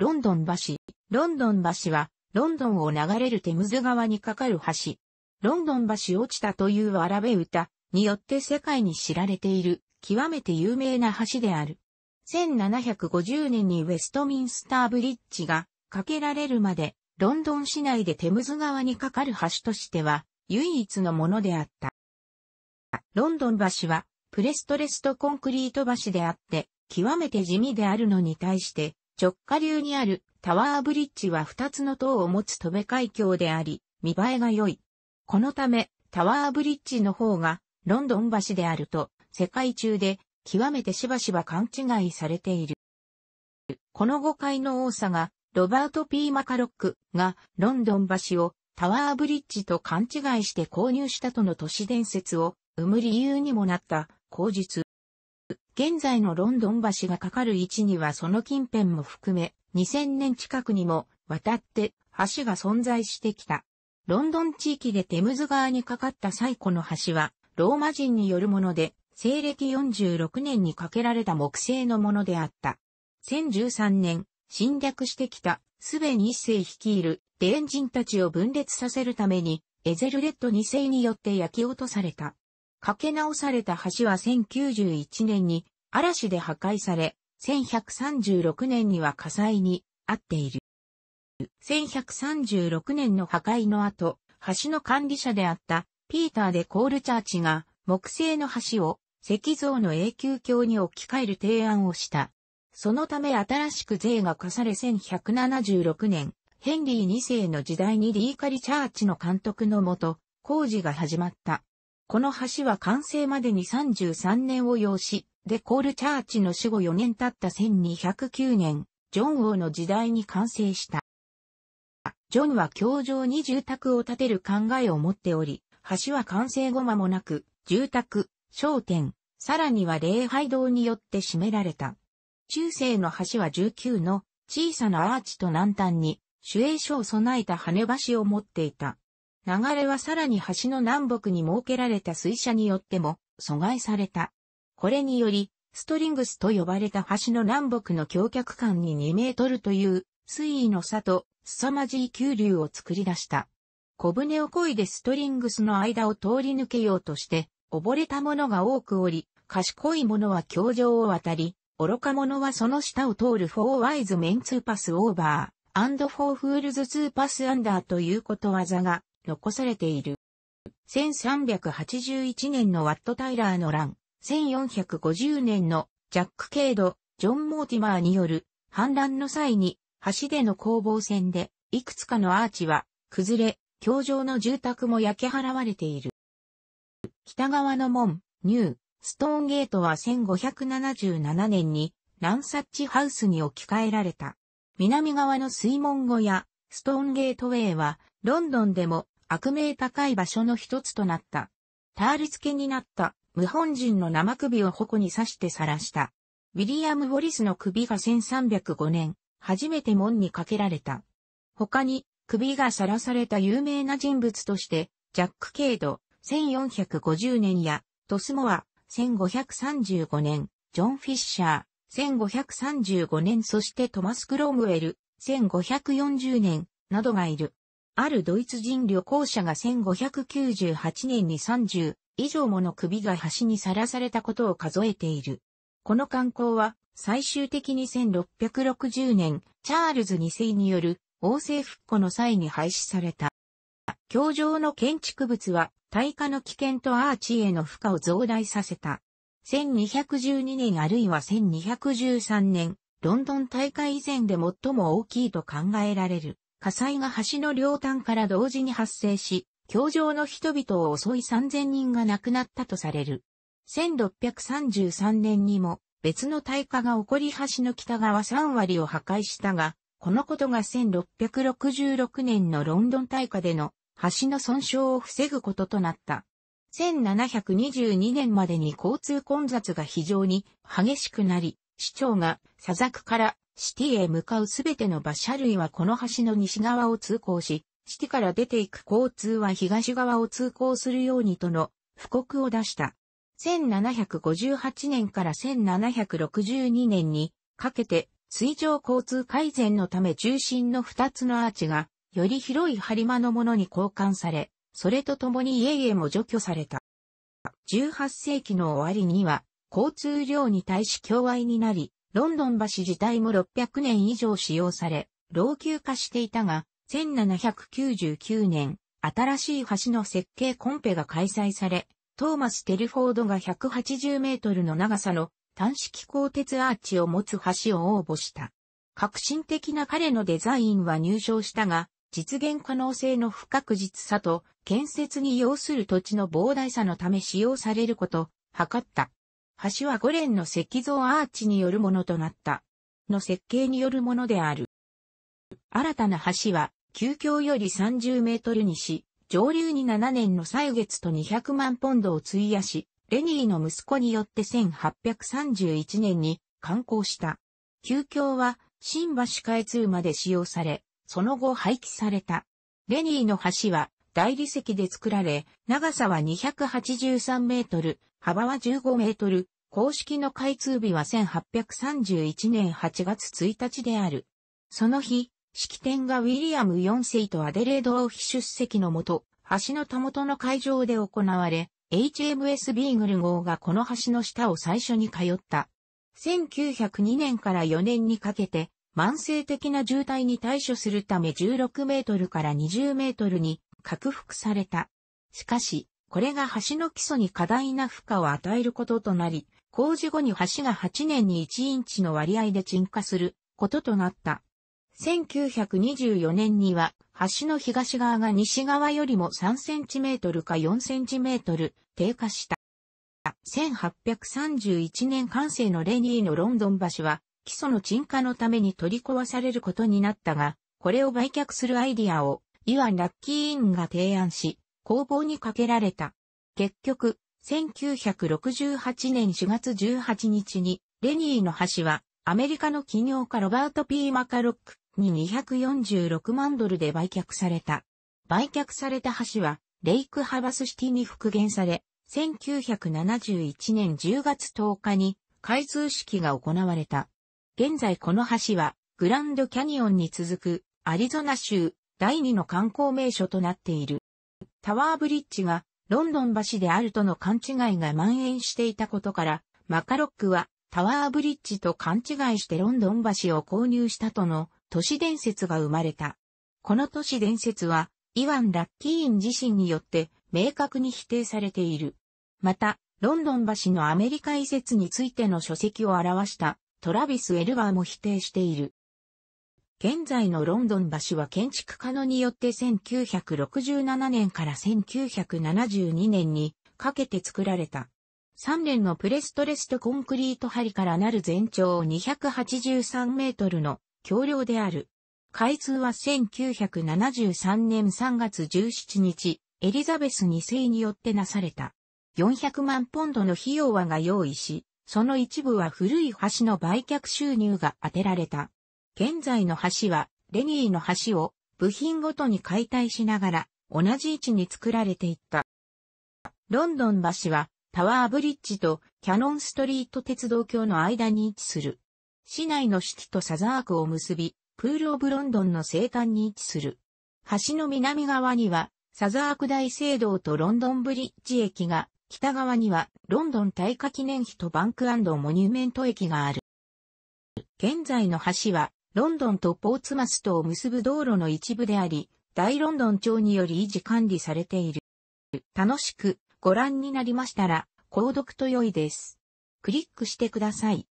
ロンドン橋。ロンドン橋は、ロンドンを流れるテムズ川に架かる橋。ロンドン橋落ちたというわらべ歌によって世界に知られている、極めて有名な橋である。1750年にウェストミンスターブリッジが架けられるまで、ロンドン市内でテムズ川に架かる橋としては、唯一のものであった。ロンドン橋は、プレストレストコンクリート橋であって、極めて地味であるのに対して、直下流にあるタワーブリッジは2つの塔を持つ戸部海峡であり、見栄えが良い。このため、タワーブリッジの方が、ロンドン橋であると、世界中で、極めてしばしば勘違いされている。この誤解の多さが、ロバート・ P・ マカロックが、ロンドン橋を、タワーブリッジと勘違いして購入したとの都市伝説を、生む理由にもなった、口実。現在のロンドン橋がかかる位置にはその近辺も含め、2000年近くにも渡って橋が存在してきた。ロンドン地域でテムズ川にかかった最古の橋は、ローマ人によるもので、西暦46年に架けられた木製のものであった。1013年、侵略してきた、スベに一世率いる、デーン人たちを分裂させるために、エゼルレッド二世によって焼き落とされた。架け直された橋は1091年に嵐で破壊され、1136年には火災に遭っている。1136年の破壊の後、橋の管理者であったピーター・デ・コールチャーチが木製の橋を石像の永久橋に置き換える提案をした。そのため新しく税が課され1176年、ヘンリー2世の時代にリーカ・リチャーチの監督のもと、工事が始まった。この橋は完成までに33年を要し、デコールチャーチの死後4年経った1209年、ジョン王の時代に完成した。ジョンは教場に住宅を建てる考えを持っており、橋は完成後間もなく、住宅、商店、さらには礼拝堂によって占められた。中世の橋は19の小さなアーチと南端に、守衛所を備えた跳ね橋を持っていた。流れはさらに橋の南北に設けられた水車によっても阻害された。これにより、ストリングスと呼ばれた橋の南北の橋脚間に2メートルという水位の差と凄まじい急流を作り出した。小舟を漕いでストリングスの間を通り抜けようとして、溺れた者が多くおり、賢い者は橋上を渡り、愚か者はその下を通るフォーワイズメンツーパスオーバー、アンドフォーフールズツーパスアンダーということわざが残されている。1381年のワット・タイラーの乱、1450年のジャック・ケイド、ジョン・モーティマーによる反乱の際に橋での攻防戦でいくつかのアーチは崩れ、橋上の住宅も焼け払われている。北側の門、ニュー、ストーンゲートは1577年にランサッチハウスに置き換えられた。南側の水門小屋、ストーンゲートウェイは、ロンドンでも悪名高い場所の一つとなった。タール付けになった無本人の生首を矛に刺して晒した。ウィリアム・ウォリスの首が1305年、初めて門にかけられた。他に、首が晒された有名な人物として、ジャック・ケイド、1450年や、トスモア、1535年、ジョン・フィッシャー、1535年そしてトマス・クロームウェル、1540年などがいる。あるドイツ人旅行者が1598年に30以上もの首が橋にさらされたことを数えている。この観光は最終的に1660年チャールズ2世による王政復古の際に廃止された。教場の建築物は大火の危険とアーチへの負荷を増大させた。1212年あるいは1213年ロンドン大会以前で最も大きいと考えられる火災が橋の両端から同時に発生し、橋上の人々を襲い3000人が亡くなったとされる。1633年にも別の大火が起こり橋の北側3割を破壊したが、このことが1666年のロンドン大火での橋の損傷を防ぐこととなった。1722年までに交通混雑が非常に激しくなり、市長が、々漠からシティへ向かうすべての馬車類はこの橋の西側を通行し、シティから出ていく交通は東側を通行するようにとの、布告を出した。1758年から1762年にかけて、水上交通改善のため中心の2つのアーチが、より広い張間のものに交換され、それとともに家々も除去された。18世紀の終わりには、交通量に対し境愛になり、ロンドン橋自体も600年以上使用され、老朽化していたが、1799年、新しい橋の設計コンペが開催され、トーマス・テルフォードが180メートルの長さの単式鋼鉄アーチを持つ橋を応募した。革新的な彼のデザインは入賞したが、実現可能性の不確実さと建設に要する土地の膨大さのため使用されること、測った。橋は五連の石像アーチによるものとなった。の設計によるものである。新たな橋は、旧橋より30メートルにし、上流に7年の歳月と200万ポンドを費やし、レニーの息子によって1831年に観光した。旧橋は、新橋開通まで使用され、その後廃棄された。レニーの橋は、大理石で作られ、長さは283メートル、幅は15メートル、公式の開通日は1831年8月1日である。その日、式典がウィリアム4世とアデレード王妃出席のもと、橋のたもとの会場で行われ、HMS ビーグル号がこの橋の下を最初に通った。1902年から4年にかけて、慢性的な渋滞に対処するため16メートルから20メートルに拡幅された。しかし、これが橋の基礎に過大な負荷を与えることとなり、工事後に橋が8年に1インチの割合で沈下することとなった。1924年には、橋の東側が西側よりも3センチメートルか4センチメートル低下した。1831年完成のレニーのロンドン橋は、基礎の沈下のために取り壊されることになったが、これを売却するアイディアを、イワン・ラッキーインが提案し、工房にかけられた。結局、1968年4月18日に、レニーの橋は、アメリカの企業家ロバート・ P・ マカロックに246万ドルで売却された。売却された橋は、レイクハバスシティに復元され、1971年10月10日に開通式が行われた。現在この橋は、グランドキャニオンに続く、アリゾナ州第2の観光名所となっている。タワーブリッジがロンドン橋であるとの勘違いが蔓延していたことから、マカロックはタワーブリッジと勘違いしてロンドン橋を購入したとの都市伝説が生まれた。この都市伝説は、イワン・ラッキーン自身によって明確に否定されている。また、ロンドン橋のアメリカ移設についての書籍を表したトラビス・エルバーも否定している。現在のロンドン橋は建築家のによって1967年から1972年にかけて作られた。3連のプレストレストコンクリート針からなる全長283メートルの橋梁である。開通は1973年3月17日、エリザベス2世によってなされた。400万ポンドの費用はが用意し、その一部は古い橋の売却収入が当てられた。現在の橋は、レニーの橋を部品ごとに解体しながら、同じ位置に作られていった。ロンドン橋は、タワーブリッジとキャノンストリート鉄道橋の間に位置する。市内のシティとサザークを結び、プールオブロンドンの西端に位置する。橋の南側には、サザーク大聖堂とロンドンブリッジ駅が、北側にはロンドン大火記念碑とバンクモニュメント駅がある。現在の橋はロンドンとポーツマスとを結ぶ道路の一部であり、大ロンドン町により維持管理されている。楽しくご覧になりましたら、購読と良いです。クリックしてください。